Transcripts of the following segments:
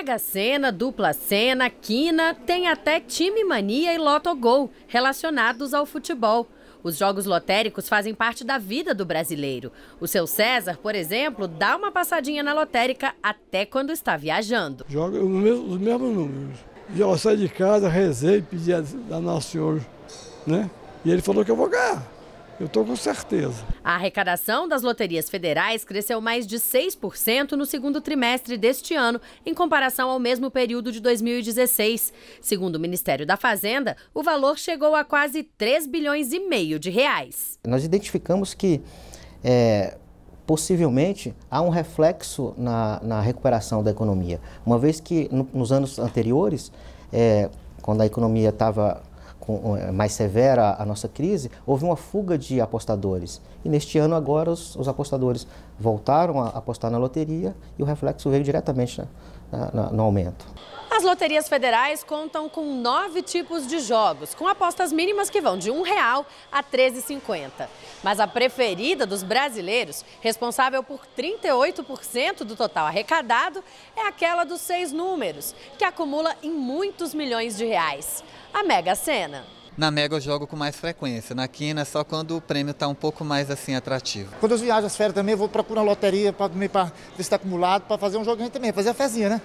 Mega Sena, dupla Sena, quina, tem até time mania e Loto Gol, relacionados ao futebol. Os jogos lotéricos fazem parte da vida do brasileiro. O seu César, por exemplo, dá uma passadinha na lotérica até quando está viajando. Joga os mesmos, números. E saí de casa, rezei, pedi a, a Nosso Senhor, né? E ele falou que eu vou ganhar. Eu estou com certeza. A arrecadação das loterias federais cresceu mais de 6% no segundo trimestre deste ano, em comparação ao mesmo período de 2016. Segundo o Ministério da Fazenda, o valor chegou a quase 3 bilhões e meio de reais. Nós identificamos que é, possivelmente há um reflexo na, na, recuperação da economia, uma vez que no, nos anos anteriores, é, quando a economia estava eh, mais severa a nossa crise, houve uma fuga de apostadores. E neste ano, agora, os, os apostadores voltaram a apostar na loteria e o reflexo veio diretamente né, na, na, no aumento. As loterias federais contam com nove tipos de jogos, com apostas mínimas que vão de R$ 1,00 a R$ 13,50. Mas a preferida dos brasileiros, responsável por 38% do total arrecadado, é aquela dos seis números, que acumula em muitos milhões de reais. A Mega Sena. Na Mega eu jogo com mais frequência, na Quina é só quando o prêmio está um pouco mais assim atrativo. Quando eu viajo às férias também, eu vou procurar uma loteria para ver se está acumulado, para fazer um joguinho também, fazer a fezinha, né?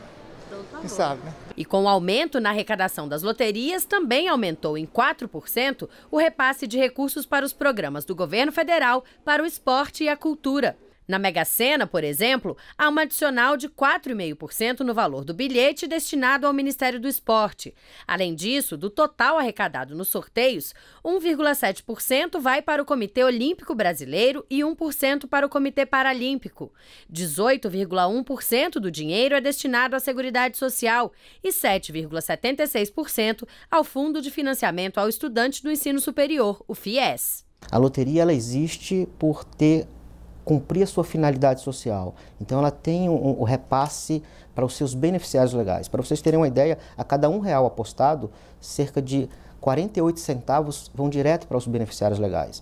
Quem sabe, né? E com o aumento na arrecadação das loterias, também aumentou em 4% o repasse de recursos para os programas do governo federal, para o esporte e a cultura. Na Mega Sena, por exemplo, há um adicional de 4,5% no valor do bilhete destinado ao Ministério do Esporte. Além disso, do total arrecadado nos sorteios, 1,7% vai para o Comitê Olímpico Brasileiro e 1% para o Comitê Paralímpico. 18,1% do dinheiro é destinado à Seguridade Social e 7,76% ao Fundo de Financiamento ao Estudante do Ensino Superior, o FIES. A loteria ela existe por ter cumprir a sua finalidade social. Então ela tem o um, um repasse para os seus beneficiários legais. Para vocês terem uma ideia, a cada um real apostado, cerca de 48 centavos vão direto para os beneficiários legais.